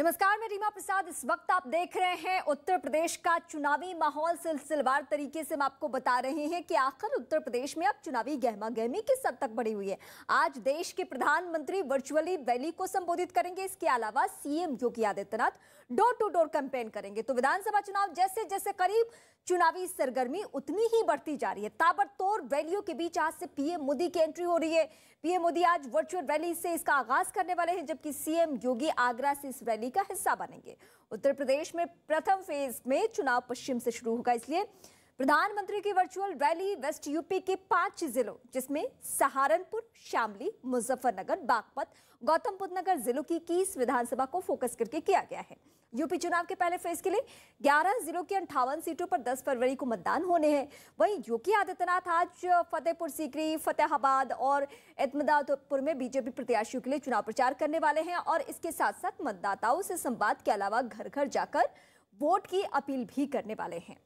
नमस्कार मैं रीमा प्रसाद इस वक्त आप देख रहे हैं उत्तर प्रदेश का चुनावी माहौल सिलसिलवार तरीके से हम आपको बता रहे हैं कि आखिर उत्तर प्रदेश में अब चुनावी गहमा गहमी किस हद तक बढ़ी हुई है आज देश के प्रधानमंत्री वर्चुअली रैली को संबोधित करेंगे इसके अलावा CM Yogi Adityanath door to door campaign करेंगे तो विधानसभा चुनाव जैसे जैसे करीब चुनावी सरगर्मी उतनी ही बढ़ती जा रही है ताबड़तोड़ रैलियों के बीच आज से पीएम मोदी की एंट्री हो रही है पीएम मोदी आज वर्चुअल रैली से इसका आगाज करने वाले हैं जबकि सीएम योगी आगरा से इस रैली रैली का हिस्सा बनेंगे उत्तर प्रदेश में प्रथम फेज में चुनाव पश्चिम से शुरू होगा इसलिए प्रधानमंत्री की वर्चुअल रैली वेस्ट यूपी के पांच जिलों जिसमें सहारनपुर शामली मुजफ्फरनगर बागपत गौतम बुद्ध नगर जिलों की इक्कीस विधानसभा को फोकस करके किया गया है यूपी चुनाव के पहले फेज के लिए 11 जिलों की अंठावन सीटों पर 10 फरवरी को मतदान होने हैं वहीं योगी आदित्यनाथ आज फतेहपुर सीकरी फतेहाबाद और एतमदादपुर में बीजेपी प्रत्याशियों के लिए चुनाव प्रचार करने वाले हैं और इसके साथ साथ मतदाताओं से संवाद के अलावा घर घर जाकर वोट की अपील भी करने वाले हैं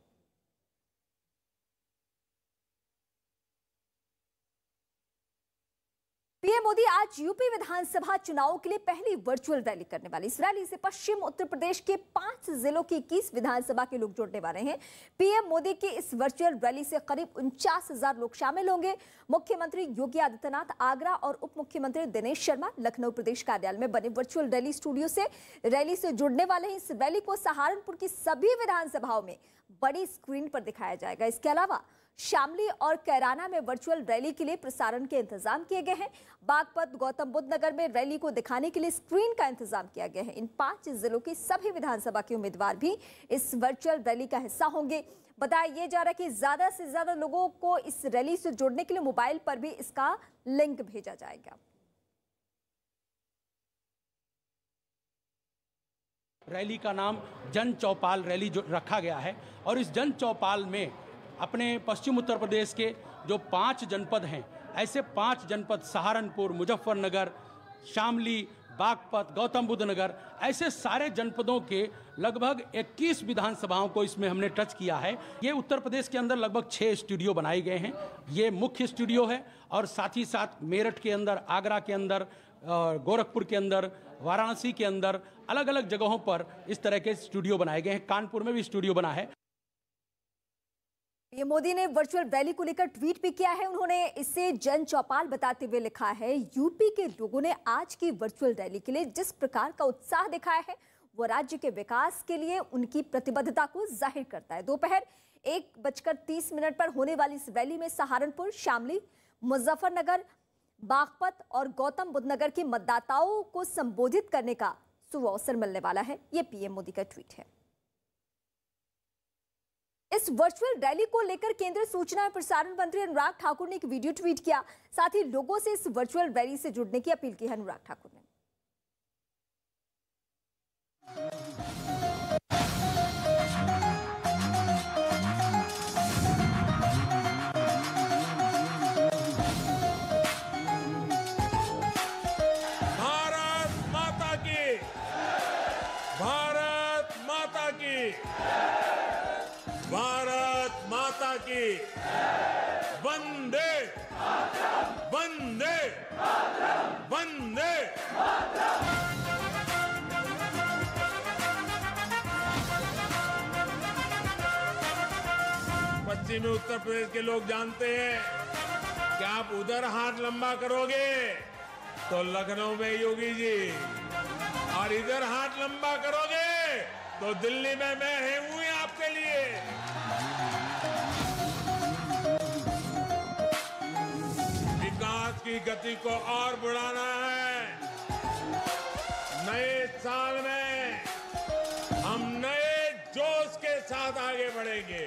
पीएम मोदी आज यूपी विधानसभा चुनाव के लिए पहली वर्चुअल रैली करने वाले इस रैली से पश्चिम उत्तर प्रदेश के पांच जिलों की इक्कीस विधानसभा के लोग जुड़ने वाले हैं पीएम मोदी की इस वर्चुअल रैली से करीब उनचास हजार लोग शामिल होंगे मुख्यमंत्री योगी आदित्यनाथ आगरा और उप मुख्यमंत्री दिनेश शर्मा लखनऊ प्रदेश कार्यालय में बने वर्चुअल रैली स्टूडियो से रैली से जुड़ने वाले इस रैली को सहारनपुर की सभी विधानसभाओं में बड़ी स्क्रीन पर दिखाया जाएगा इसके अलावा शामली और कैराना में वर्चुअल रैली के लिए प्रसारण के इंतजाम किए गए हैं बागपत गौतम बुद्ध नगर में रैली को दिखाने के लिए स्क्रीन का इंतजाम किया गया है इन पांच जिलों के सभी विधानसभा के उम्मीदवार भी इस वर्चुअल रैली का हिस्सा होंगे बताया ये जा रहा है कि ज्यादा से ज्यादा लोगों को इस रैली से जुड़ने के लिए मोबाइल पर भी इसका लिंक भेजा जाएगा रैली का नाम जन चौपाल रैली जो रखा गया है और इस जन चौपाल में अपने पश्चिम उत्तर प्रदेश के जो पाँच जनपद हैं ऐसे पाँच जनपद सहारनपुर मुजफ्फरनगर शामली बागपत गौतम बुद्ध नगर ऐसे सारे जनपदों के लगभग 21 विधानसभाओं को इसमें हमने टच किया है ये उत्तर प्रदेश के अंदर लगभग छः स्टूडियो बनाए गए हैं ये मुख्य स्टूडियो है और साथ ही साथ मेरठ के अंदर आगरा के अंदर गोरखपुर के अंदर वाराणसी के अंदर अलग अलग जगहों पर इस तरह के स्टूडियो बनाए गए हैं कानपुर में भी स्टूडियो बना है पीएम मोदी ने वर्चुअल रैली को लेकर ट्वीट भी किया है उन्होंने इसे जन चौपाल बताते हुए लिखा है यूपी के लोगों ने आज की वर्चुअल रैली के लिए जिस प्रकार का उत्साह दिखाया है वो राज्य के विकास के लिए उनकी प्रतिबद्धता को जाहिर करता है दोपहर एक बजकर तीस मिनट पर होने वाली इस रैली में सहारनपुर शामली मुजफ्फरनगर बागपत और गौतम बुद्ध नगर के मतदाताओं को संबोधित करने का सुअवसर मिलने वाला है ये पीएम मोदी का ट्वीट है इस वर्चुअल रैली को लेकर केंद्रीय सूचना और प्रसारण मंत्री अनुराग ठाकुर ने एक वीडियो ट्वीट किया साथ ही लोगों से इस वर्चुअल रैली से जुड़ने की अपील की है अनुराग ठाकुर ने राजनीति में उत्तर प्रदेश के लोग जानते हैं कि आप उधर हाथ लंबा करोगे तो लखनऊ में योगी जी और इधर हाथ लंबा करोगे तो दिल्ली में मैं हूं ही आपके लिए विकास की गति को और बढ़ाना है नए साल में हम नए जोश के साथ आगे बढ़ेंगे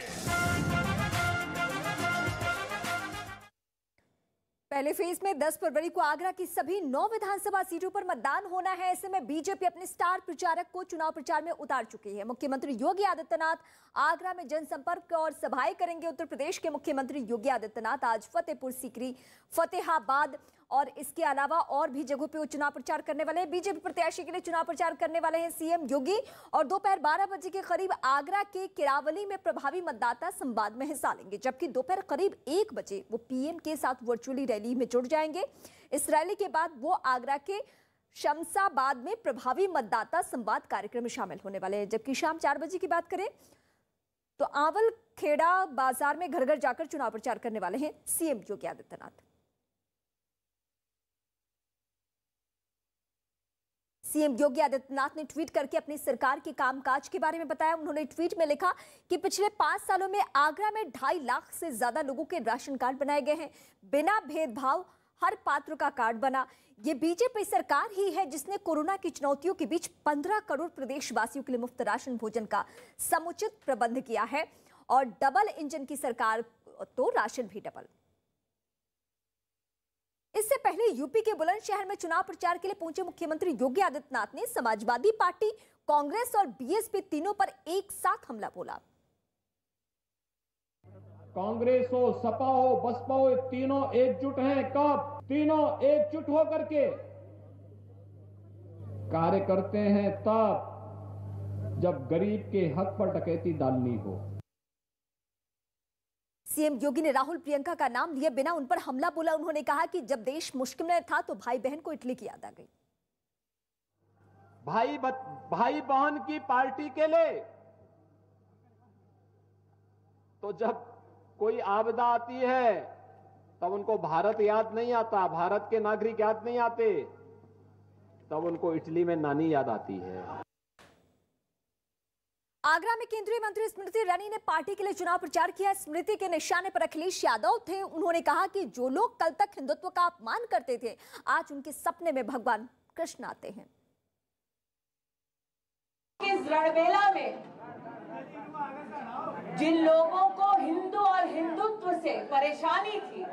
पहले फेज में 10 फरवरी को आगरा की सभी नौ विधानसभा सीटों पर मतदान होना है ऐसे में बीजेपी अपने स्टार प्रचारक को चुनाव प्रचार में उतार चुकी है मुख्यमंत्री योगी आदित्यनाथ आगरा में जनसंपर्क और सभाएं करेंगे उत्तर प्रदेश के मुख्यमंत्री योगी आदित्यनाथ आज फतेहपुर सीकरी फतेहाबाद और इसके अलावा और भी जगहों पे वो चुनाव प्रचार करने वाले हैं बीजेपी प्रत्याशी के लिए चुनाव प्रचार करने वाले हैं सीएम योगी और दोपहर बारह बजे के करीब आगरा के किरावली में प्रभावी मतदाता संवाद में हिस्सा लेंगे जबकि दोपहर करीब एक बजे वो पीएम के साथ वर्चुअली रैली में जुड़ जाएंगे इस रैली के बाद वो आगरा के शमसाबाद में प्रभावी मतदाता संवाद कार्यक्रम में शामिल होने वाले हैं जबकि शाम चार बजे की बात करें तो आंवल खेड़ा बाजार में घर घर जाकर चुनाव प्रचार करने वाले हैं सीएम योगी आदित्यनाथ सीएम योगी आदित्यनाथ ने ट्वीट करके अपनी सरकार के कामकाज के बारे में बताया उन्होंने ट्वीट में लिखा कि पिछले पांच सालों में आगरा में ढाई लाख से ज़्यादा लोगों के राशन कार्ड बनाए गए हैं बिना भेदभाव हर पात्र का कार्ड बना ये बीजेपी सरकार ही है जिसने कोरोना की चुनौतियों के बीच पंद्रह करोड़ प्रदेशवासियों के लिए मुफ्त राशन भोजन का समुचित प्रबंध किया है और डबल इंजन की सरकार तो राशन भी डबल इससे पहले यूपी के बुलंदशहर में चुनाव प्रचार के लिए पहुंचे मुख्यमंत्री योगी आदित्यनाथ ने समाजवादी पार्टी कांग्रेस और बीएसपी तीनों पर एक साथ हमला बोला कांग्रेस हो सपा हो बसपा हो तीनों एकजुट हैं कब तीनों एकजुट होकर के कार्य करते हैं तब जब गरीब के हक पर डकैती डालनी हो सीएम योगी ने राहुल प्रियंका का नाम लिए बिना उन पर हमला बोला उन्होंने कहा कि जब देश मुश्किल में था तो भाई बहन को इटली की याद आ गई भाई बत, भाई बहन की पार्टी के लिए तो जब कोई आपदा आती है तब उनको भारत याद नहीं आता भारत के नागरिक याद नहीं आते तब उनको इटली में नानी याद आती है आगरा में केंद्रीय मंत्री स्मृति ईरानी ने पार्टी के लिए चुनाव प्रचार किया स्मृति के निशाने पर अखिलेश यादव थे उन्होंने कहा कि जो लोग कल तक हिंदुत्व का अपमान करते थे आज उनके सपने में भगवान कृष्ण आते हैं इस में जिन लोगों को हिंदू और हिंदुत्व से परेशानी थी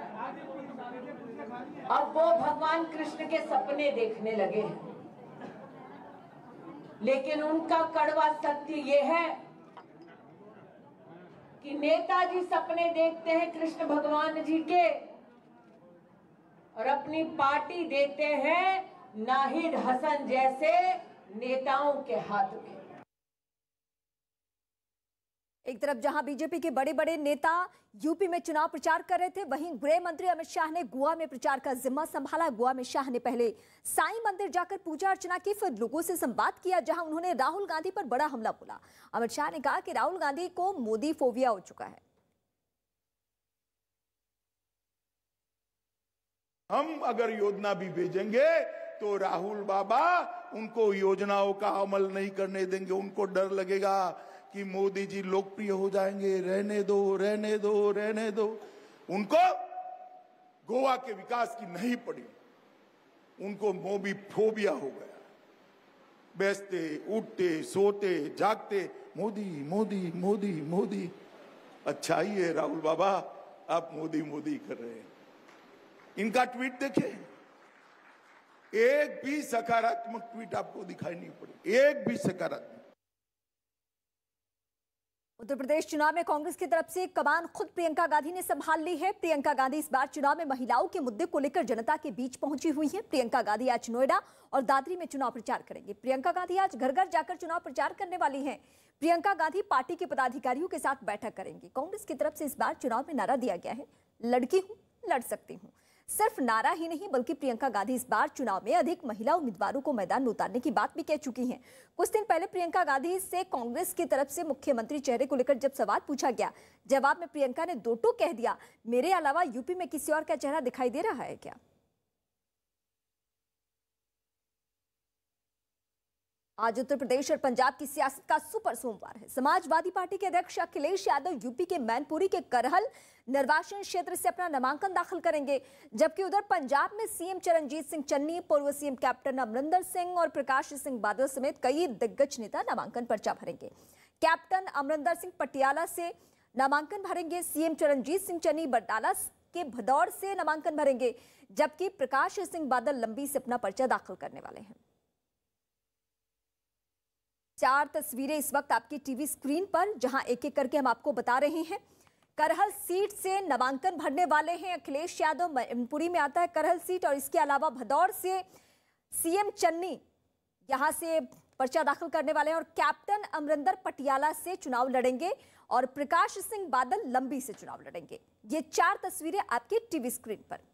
अब वो भगवान कृष्ण के सपने देखने लगे हैं लेकिन उनका कड़वा सत्य ये है कि नेताजी सपने देखते हैं कृष्ण भगवान जी के और अपनी पार्टी देते हैं नाहिद हसन जैसे नेताओं के हाथ में एक तरफ जहां बीजेपी के बड़े बड़े नेता यूपी में चुनाव प्रचार कर रहे थे वहीं गृह मंत्री अमित शाह ने गोवा में प्रचार का जिम्मा संभाला गोवा में शाह ने पहले साई मंदिर जाकर पूजा अर्चना की फिर लोगों से संवाद किया जहां उन्होंने राहुल गांधी पर बड़ा हमला बोला अमित शाह ने कहा कि राहुल गांधी को मोदी फोबिया हो चुका है हम अगर योजना भी भेजेंगे तो राहुल बाबा उनको योजनाओं का अमल नहीं करने देंगे उनको डर लगेगा कि मोदी जी लोकप्रिय हो जाएंगे रहने दो रहने दो रहने दो उनको गोवा के विकास की नहीं पड़ी उनको मोबी फोबिया हो गया बेचते उठते सोते जागते मोदी मोदी मोदी मोदी अच्छा ही है राहुल बाबा आप मोदी मोदी कर रहे हैं इनका ट्वीट देखे एक भी सकारात्मक ट्वीट आपको दिखाई नहीं पड़े एक भी सकारात्मक उत्तर प्रदेश चुनाव में कांग्रेस की तरफ से कमान खुद प्रियंका गांधी ने संभाल ली है प्रियंका गांधी इस बार चुनाव में महिलाओं के मुद्दे को लेकर जनता के बीच पहुंची हुई है प्रियंका गांधी आज नोएडा और दादरी में चुनाव प्रचार करेंगे प्रियंका गांधी आज घर घर जाकर चुनाव प्रचार करने वाली है प्रियंका गांधी पार्टी के पदाधिकारियों के साथ बैठक करेंगी कांग्रेस की तरफ से इस बार चुनाव में नारा दिया गया है लड़की हूँ लड़ सकती हूँ सिर्फ नारा ही नहीं बल्कि प्रियंका गांधी इस बार चुनाव में अधिक महिला उम्मीदवारों को मैदान में उतारने की बात भी कह चुकी हैं कुछ दिन पहले प्रियंका गांधी से कांग्रेस की तरफ से मुख्यमंत्री चेहरे को लेकर जब सवाल पूछा गया जवाब में प्रियंका ने दो टू कह दिया मेरे अलावा यूपी में किसी और का चेहरा दिखाई दे रहा है क्या आज उत्तर प्रदेश और पंजाब की सियासत का सुपर सोमवार है समाजवादी पार्टी के अध्यक्ष अखिलेश यादव यूपी के मैनपुरी के करहल निर्वाचन क्षेत्र से अपना नामांकन दाखिल करेंगे जबकि उधर पंजाब में सीएम चरणजीत सिंह चन्नी पूर्व सीएम कैप्टन अमरिंदर सिंह और प्रकाश सिंह बादल समेत कई दिग्गज नेता नामांकन पर्चा भरेंगे कैप्टन अमरिंदर सिंह पटियाला से नामांकन भरेंगे सीएम चरणजीत सिंह चन्नी बरदाला के भदौर से नामांकन भरेंगे जबकि प्रकाश सिंह बादल लंबी से अपना पर्चा दाखिल करने वाले हैं चार तस्वीरें इस वक्त आपकी टीवी स्क्रीन पर जहां एक एक करके हम आपको बता रहे हैं करहल सीट से नामांकन भरने वाले हैं अखिलेश यादव मैनपुरी में आता है करहल सीट और इसके अलावा भदौर से सीएम चन्नी यहां से पर्चा दाखिल करने वाले हैं और कैप्टन अमरिंदर पटियाला से चुनाव लड़ेंगे और प्रकाश सिंह बादल लंबी से चुनाव लड़ेंगे ये चार तस्वीरें आपकी टीवी स्क्रीन पर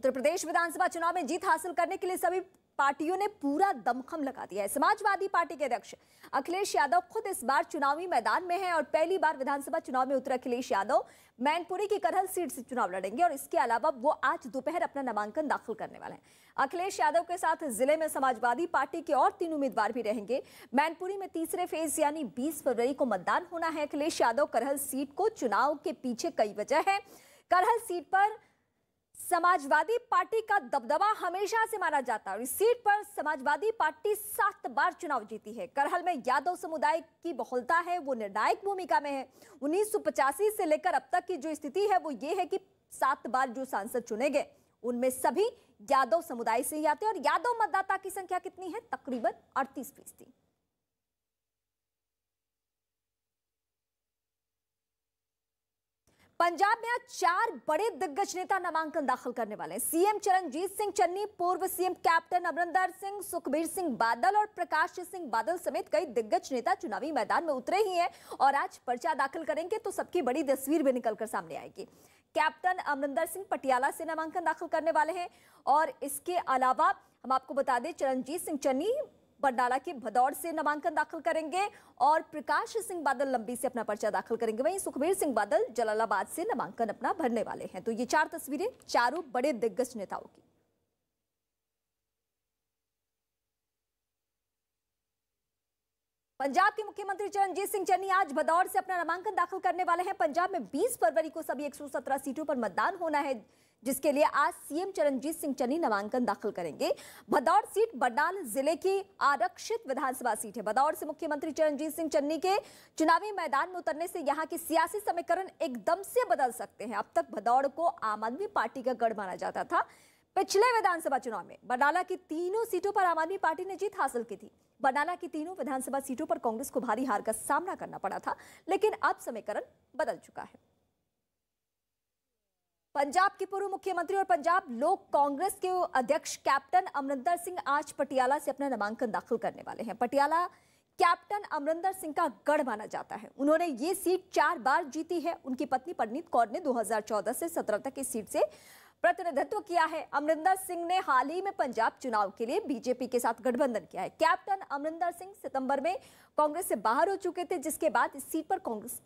उत्तर प्रदेश विधानसभा चुनाव में जीत हासिल करने के लिए सभी पार्टियों ने पूरा दमखम लगा दिया है समाजवादी पार्टी के अध्यक्ष अखिलेश यादव खुद इस बार चुनावी मैदान में हैं और पहली बार विधानसभा चुनाव में उतरे अखिलेश यादव मैनपुरी की करहल सीट से चुनाव लड़ेंगे और इसके अलावा वो आज दोपहर अपना नामांकन दाखिल करने वाले हैं अखिलेश यादव के साथ जिले में समाजवादी पार्टी के और तीन उम्मीदवार भी रहेंगे मैनपुरी में तीसरे फेज यानी बीस फरवरी को मतदान होना है अखिलेश यादव करहल सीट को चुनाव के पीछे कई वजह है करहल सीट पर समाजवादी पार्टी का दबदबा हमेशा से माना जाता है और इस सीट पर समाजवादी पार्टी सात बार चुनाव जीती है करहल में यादव समुदाय की बहुलता है वो निर्णायक भूमिका में है उन्नीस से लेकर अब तक की जो स्थिति है वो ये है कि सात बार जो सांसद चुने गए उनमें सभी यादव समुदाय से ही आते हैं और यादव मतदाता की संख्या कितनी है तकरीबन अड़तीस फीसदी पंजाब में आज चार बड़े दिग्गज नेता नामांकन दाखिल करने वाले हैं सीएम चरणजीत सिंह चन्नी पूर्व सीएम कैप्टन अमरिंदर सिंह सुखबीर सिंह बादल और प्रकाश सिंह बादल समेत कई दिग्गज नेता चुनावी मैदान में उतरे ही हैं और आज पर्चा दाखिल करेंगे तो सबकी बड़ी तस्वीर भी निकलकर सामने आएगी कैप्टन अमरिंदर सिंह पटियाला से नामांकन दाखिल करने वाले हैं और इसके अलावा हम आपको बता दें चरणजीत सिंह चन्नी बंडाला के भदौड़ से नामांकन दाखिल करेंगे और प्रकाश सिंह बादल लंबी से अपना पर्चा दाखिल करेंगे वहीं सुखबीर सिंह बादल जलालाबाद से नामांकन अपना भरने वाले हैं तो ये चार तस्वीरें चारों बड़े दिग्गज नेताओं की पंजाब के मुख्यमंत्री चरणजीत सिंह चन्नी आज भदौर से अपना नामांकन दाखिल करने वाले हैं पंजाब में 20 फरवरी को सभी 117 सीटों पर मतदान होना है जिसके लिए आज सीएम चरणजीत सिंह चन्नी नामांकन दाखिल करेंगे भदौर सीट बडाल जिले की आरक्षित विधानसभा सीट है भदौर से मुख्यमंत्री चरणजीत सिंह चन्नी के चुनावी मैदान में उतरने से यहाँ की सियासी समीकरण एकदम से बदल सकते हैं अब तक भदौड़ को आम आदमी पार्टी का गढ़ माना जाता था पिछले विधानसभा चुनाव में बडाला की तीनों सीटों पर आम आदमी पार्टी ने जीत हासिल की थी बडाला की तीनों विधानसभा सीटों पर कांग्रेस को भारी हार का सामना करना पड़ा था लेकिन अब समीकरण बदल चुका है पंजाब के पूर्व मुख्यमंत्री और पंजाब लोक कांग्रेस के अध्यक्ष कैप्टन अमरिंदर सिंह आज पटियाला से अपना नामांकन दाखिल करने वाले हैं पटियाला कैप्टन अमरिंदर सिंह का गढ़ माना जाता है उन्होंने ये सीट चार बार जीती है उनकी पत्नी परनीत कौर ने 2014 से 17 तक इस सीट से प्रतिनिधित्व किया है अमरिंदर सिंह ने हाल ही में पंजाब चुनाव के लिए बीजेपी के साथ गठबंधन किया है कैप्टन अमरिंदर सिंह सितंबर में कांग्रेस से बाहर हो चुके थे जिसके बाद इस सीट पर कांग्रेस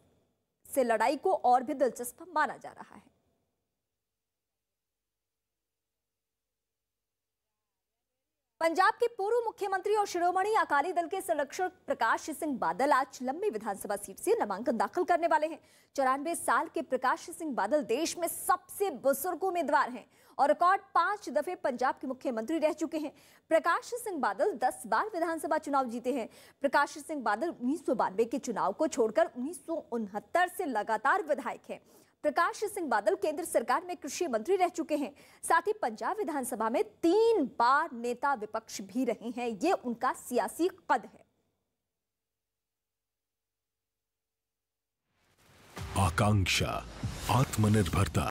से लड़ाई को और भी दिलचस्प माना जा रहा है पंजाब के पूर्व मुख्यमंत्री और शिरोमणि अकाली दल के संरक्षक प्रकाश सिंह बादल आज लंबी विधानसभा सीट से नामांकन दाखिल करने वाले हैं चौरानवे साल के प्रकाश सिंह बादल देश में सबसे बुजुर्ग उम्मीदवार हैं और रिकॉर्ड पांच दफे पंजाब के मुख्यमंत्री रह चुके हैं प्रकाश सिंह बादल दस बार विधानसभा चुनाव जीते हैं प्रकाश सिंह बादल उन्नीस के चुनाव को छोड़कर उन्नीस से लगातार विधायक है प्रकाश सिंह बादल केंद्र सरकार में कृषि मंत्री रह चुके हैं साथ ही पंजाब विधानसभा में तीन बार नेता विपक्ष भी रहे हैं ये उनका सियासी कद है आकांक्षा आत्मनिर्भरता